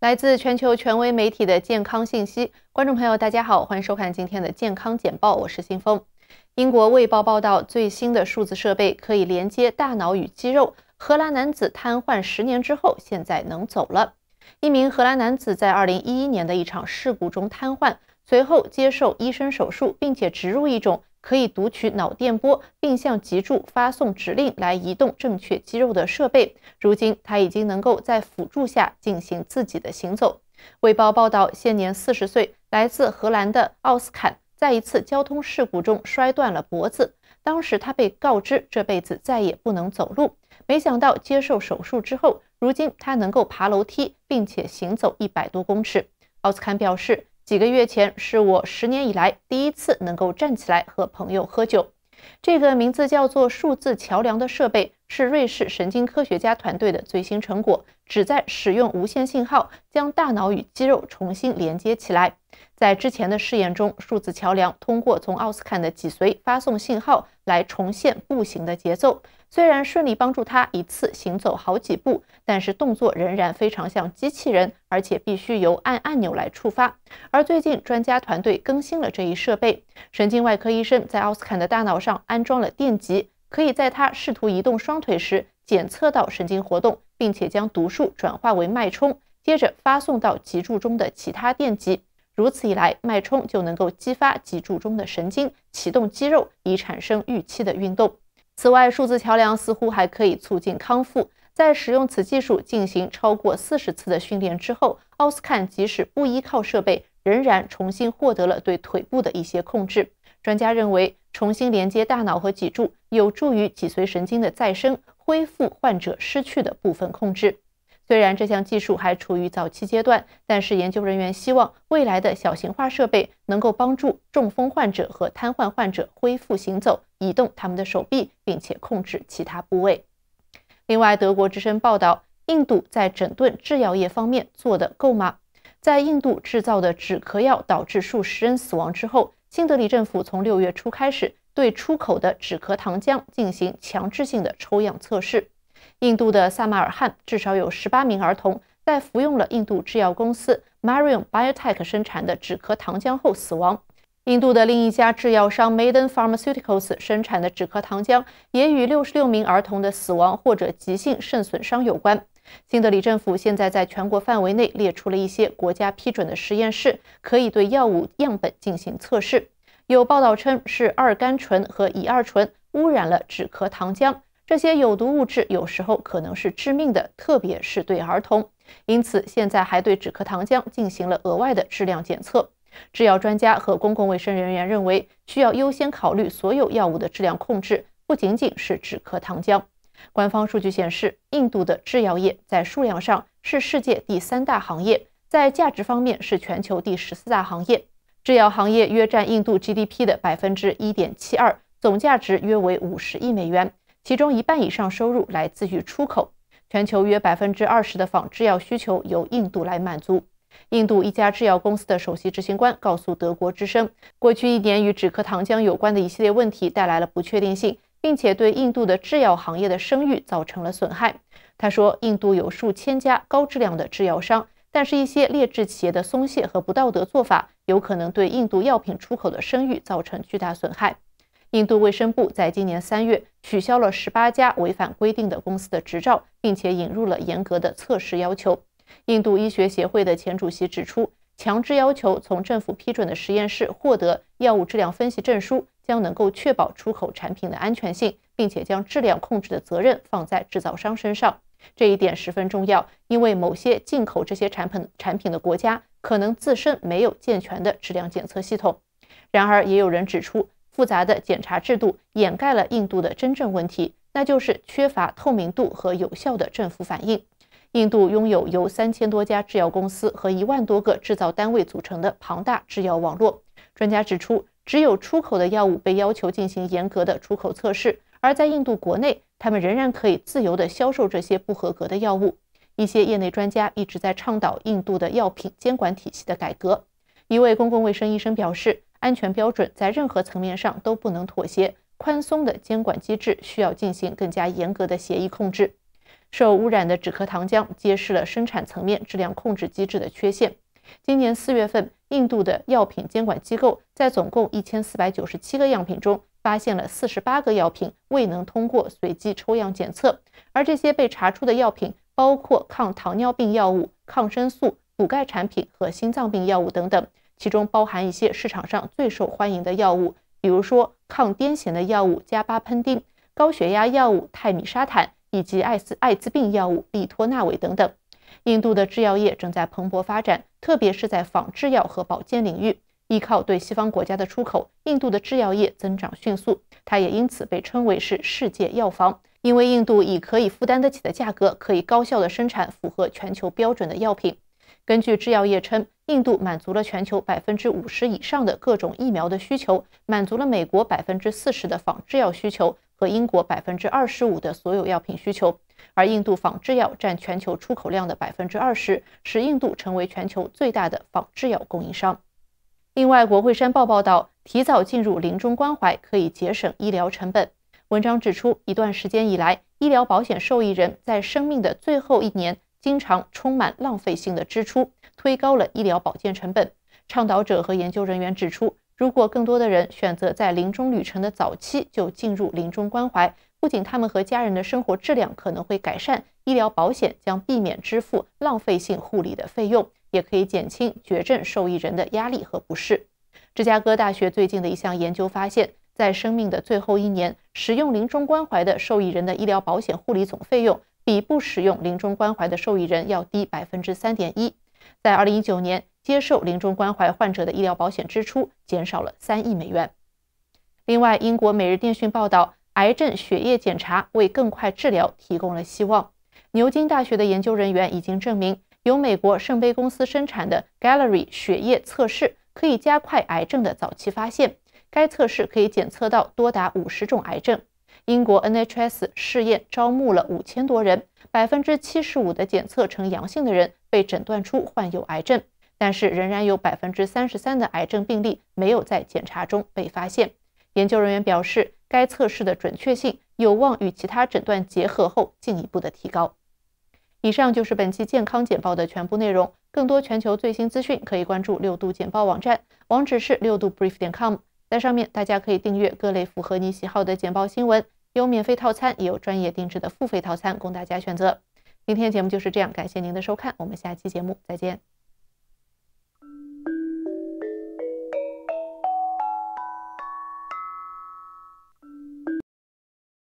来自全球权威媒体的健康信息，观众朋友，大家好，欢迎收看今天的健康简报，我是信丰。英国卫报报道，最新的数字设备可以连接大脑与肌肉。荷兰男子瘫痪十年之后，现在能走了。一名荷兰男子在2011年的一场事故中瘫痪，随后接受医生手术，并且植入一种。可以读取脑电波，并向脊柱发送指令来移动正确肌肉的设备。如今，他已经能够在辅助下进行自己的行走。卫报报道，现年四十岁、来自荷兰的奥斯坎在一次交通事故中摔断了脖子，当时他被告知这辈子再也不能走路。没想到接受手术之后，如今他能够爬楼梯，并且行走一百多公尺。奥斯坎表示。几个月前，是我十年以来第一次能够站起来和朋友喝酒。这个名字叫做“数字桥梁”的设备，是瑞士神经科学家团队的最新成果，旨在使用无线信号将大脑与肌肉重新连接起来。在之前的试验中，数字桥梁通过从奥斯坎的脊髓发送信号来重现步行的节奏。虽然顺利帮助他一次行走好几步，但是动作仍然非常像机器人，而且必须由按按钮来触发。而最近，专家团队更新了这一设备。神经外科医生在奥斯坎的大脑上安装了电极，可以在他试图移动双腿时检测到神经活动，并且将毒素转化为脉冲，接着发送到脊柱中的其他电极。如此一来，脉冲就能够激发脊柱中的神经，启动肌肉以产生预期的运动。此外，数字桥梁似乎还可以促进康复。在使用此技术进行超过四十次的训练之后，奥斯坎即使不依靠设备，仍然重新获得了对腿部的一些控制。专家认为，重新连接大脑和脊柱有助于脊髓神经的再生，恢复患者失去的部分控制。虽然这项技术还处于早期阶段，但是研究人员希望未来的小型化设备能够帮助中风患者和瘫痪患者恢复行走、移动他们的手臂，并且控制其他部位。另外，德国之声报道，印度在整顿制药业方面做得够吗？在印度制造的止咳药导致数十人死亡之后，新德里政府从六月初开始对出口的止咳糖浆进行强制性的抽样测试。印度的萨马尔汗至少有十八名儿童在服用了印度制药公司 Marion Biotech 生产的止咳糖浆后死亡。印度的另一家制药商 Maiden Pharmaceuticals 生产的止咳糖浆也与六十六名儿童的死亡或者急性肾损伤有关。新德里政府现在在全国范围内列出了一些国家批准的实验室，可以对药物样本进行测试。有报道称是二甘醇和乙二醇污染了止咳糖浆。这些有毒物质有时候可能是致命的，特别是对儿童。因此，现在还对止咳糖浆进行了额外的质量检测。制药专家和公共卫生人员认为，需要优先考虑所有药物的质量控制，不仅仅是止咳糖浆。官方数据显示，印度的制药业在数量上是世界第三大行业，在价值方面是全球第十四大行业。制药行业约占印度 GDP 的百分之一点七二，总价值约为五十亿美元。其中一半以上收入来自于出口。全球约百分之二十的仿制药需求由印度来满足。印度一家制药公司的首席执行官告诉德国之声，过去一年与止咳糖浆有关的一系列问题带来了不确定性，并且对印度的制药行业的声誉造成了损害。他说，印度有数千家高质量的制药商，但是一些劣质企业的松懈和不道德做法，有可能对印度药品出口的声誉造成巨大损害。印度卫生部在今年三月取消了十八家违反规定的公司的执照，并且引入了严格的测试要求。印度医学协会的前主席指出，强制要求从政府批准的实验室获得药物质量分析证书，将能够确保出口产品的安全性，并且将质量控制的责任放在制造商身上。这一点十分重要，因为某些进口这些产品产品的国家可能自身没有健全的质量检测系统。然而，也有人指出。复杂的检查制度掩盖了印度的真正问题，那就是缺乏透明度和有效的政府反应。印度拥有由三千多家制药公司和一万多个制造单位组成的庞大制药网络。专家指出，只有出口的药物被要求进行严格的出口测试，而在印度国内，他们仍然可以自由地销售这些不合格的药物。一些业内专家一直在倡导印度的药品监管体系的改革。一位公共卫生医生表示。安全标准在任何层面上都不能妥协，宽松的监管机制需要进行更加严格的协议控制。受污染的止咳糖浆揭示了生产层面质量控制机制的缺陷。今年四月份，印度的药品监管机构在总共一千四百九十七个样品中发现了四十八个药品未能通过随机抽样检测，而这些被查出的药品包括抗糖尿病药物、抗生素、补钙产品和心脏病药物等等。其中包含一些市场上最受欢迎的药物，比如说抗癫痫的药物加巴喷丁、高血压药物泰米沙坦以及艾滋艾滋病药物利托纳韦等等。印度的制药业正在蓬勃发展，特别是在仿制药和保健领域。依靠对西方国家的出口，印度的制药业增长迅速，它也因此被称为是世界药房，因为印度以可以负担得起的价格，可以高效地生产符合全球标准的药品。根据制药业称。印度满足了全球百分之五十以上的各种疫苗的需求，满足了美国百分之四十的仿制药需求和英国百分之二十五的所有药品需求。而印度仿制药占全球出口量的百分之二十，使印度成为全球最大的仿制药供应商。另外，国会山报报道，提早进入临终关怀可以节省医疗成本。文章指出，一段时间以来，医疗保险受益人在生命的最后一年。经常充满浪费性的支出，推高了医疗保健成本。倡导者和研究人员指出，如果更多的人选择在临终旅程的早期就进入临终关怀，不仅他们和家人的生活质量可能会改善，医疗保险将避免支付浪费性护理的费用，也可以减轻绝症受益人的压力和不适。芝加哥大学最近的一项研究发现，在生命的最后一年，使用临终关怀的受益人的医疗保险护理总费用。比不使用临终关怀的受益人要低百分之三点一。在二零一九年，接受临终关怀患者的医疗保险支出减少了三亿美元。另外，英国每日电讯报道，癌症血液检查为更快治疗提供了希望。牛津大学的研究人员已经证明，由美国圣杯公司生产的 Gallery 血液测试可以加快癌症的早期发现。该测试可以检测到多达五十种癌症。英国 NHS 试验招募了五千多人，百分之七十五的检测呈阳性的人被诊断出患有癌症，但是仍然有百分之三十三的癌症病例没有在检查中被发现。研究人员表示，该测试的准确性有望与其他诊断结合后进一步的提高。以上就是本期健康简报的全部内容，更多全球最新资讯可以关注六度简报网站，网址是六度 brief 点 com，在上面大家可以订阅各类符合你喜好的简报新闻。有免费套餐，也有专业定制的付费套餐供大家选择。今天节目就是这样，感谢您的收看，我们下期节目再见。